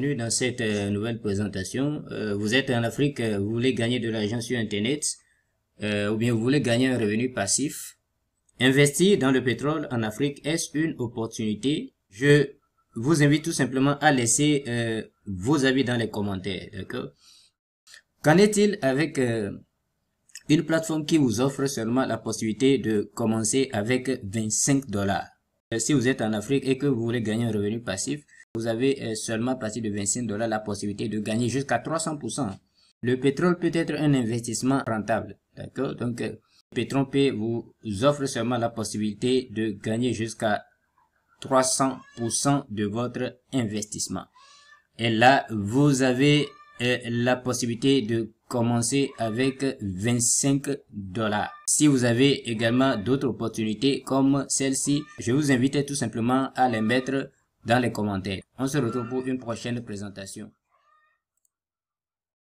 dans cette euh, nouvelle présentation. Euh, vous êtes en Afrique, euh, vous voulez gagner de l'argent sur Internet ou bien vous voulez gagner un revenu passif. Investir dans le pétrole en Afrique, est-ce une opportunité Je vous invite tout simplement à laisser vos avis dans les commentaires, d'accord Qu'en est-il avec une plateforme qui vous offre seulement la possibilité de commencer avec 25 dollars euh, si vous êtes en Afrique et que vous voulez gagner un revenu passif, vous avez euh, seulement à partir de 25 dollars la possibilité de gagner jusqu'à 300%. Le pétrole peut être un investissement rentable. D'accord Donc, euh, Petron P vous offre seulement la possibilité de gagner jusqu'à 300% de votre investissement. Et là, vous avez la possibilité de commencer avec 25 dollars. Si vous avez également d'autres opportunités comme celle-ci, je vous invite tout simplement à les mettre dans les commentaires. On se retrouve pour une prochaine présentation.